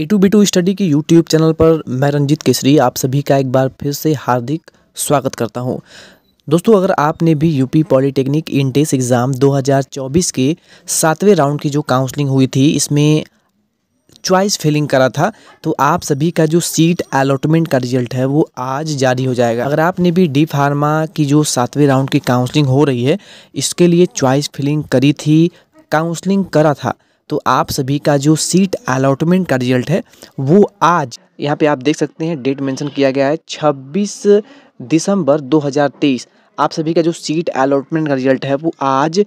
ए two B two study की YouTube channel पर मैं रंजीत केसरी आप सभी का एक बार फिर से हार्दिक स्वागत करता हूं दोस्तों अगर आपने भी यूपी पॉलिटेक्निक इंटेस एग्ज़ाम 2024 के सातवें राउंड की जो काउंसलिंग हुई थी इसमें चॉइस फिलिंग करा था तो आप सभी का जो सीट अलॉटमेंट का रिजल्ट है वो आज जारी हो जाएगा अगर आपने भी डी फार्मा की जो सातवें राउंड की काउंसलिंग हो रही है इसके लिए च्वाइस फिलिंग करी थी काउंसलिंग करा था तो आप सभी का जो सीट अलॉटमेंट का रिजल्ट है वो आज यहाँ पे आप देख सकते हैं डेट मेंशन किया गया है 26 दिसंबर 2023 आप सभी का जो सीट अलॉटमेंट का रिजल्ट है वो आज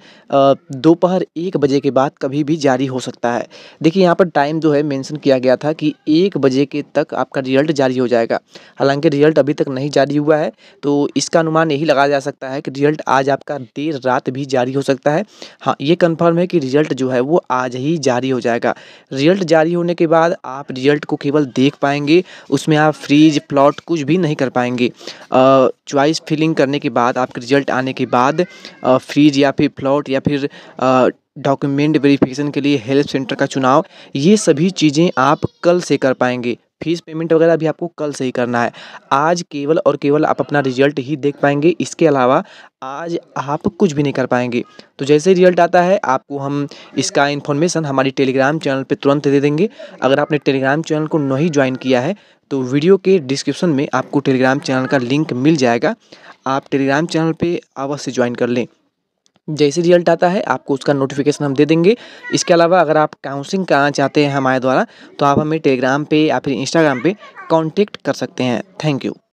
दोपहर एक बजे के बाद कभी भी जारी हो सकता है देखिए यहाँ पर टाइम जो है मेंशन किया गया था कि एक बजे के तक आपका रिजल्ट जारी हो जाएगा हालांकि रिजल्ट अभी तक नहीं जारी हुआ है तो इसका अनुमान यही लगाया जा सकता है कि रिजल्ट आज आपका देर रात भी जारी हो सकता है हाँ ये कन्फर्म है कि रिजल्ट जो है वो आज ही जारी हो जाएगा रिजल्ट जारी होने के बाद आप रिजल्ट को केवल देख पाएंगे उसमें आप फ्रीज प्लॉट कुछ भी नहीं कर पाएंगे चॉइस फिलिंग करने के बाद आपके रिजल्ट आने के बाद फ्रीज या फिर फ्लॉट या फिर डॉक्यूमेंट वेरिफिकेशन के लिए हेल्प सेंटर का चुनाव ये सभी चीज़ें आप कल से कर पाएंगे फीस पेमेंट वगैरह भी आपको कल से ही करना है आज केवल और केवल आप अपना रिजल्ट ही देख पाएंगे इसके अलावा आज आप कुछ भी नहीं कर पाएंगे तो जैसे रिजल्ट आता है आपको हम इसका इन्फॉर्मेशन हमारी टेलीग्राम चैनल पर तुरंत दे देंगे अगर आपने टेलीग्राम चैनल को नहीं ज्वाइन किया है तो वीडियो के डिस्क्रिप्शन में आपको टेलीग्राम चैनल का लिंक मिल जाएगा आप टेलीग्राम चैनल पे अवश्य ज्वाइन कर लें जैसे रिजल्ट आता है आपको उसका नोटिफिकेशन हम दे देंगे इसके अलावा अगर आप काउंसलिंग कराना चाहते हैं हमारे द्वारा तो आप हमें टेलीग्राम पे या फिर इंस्टाग्राम पे कांटेक्ट कर सकते हैं थैंक यू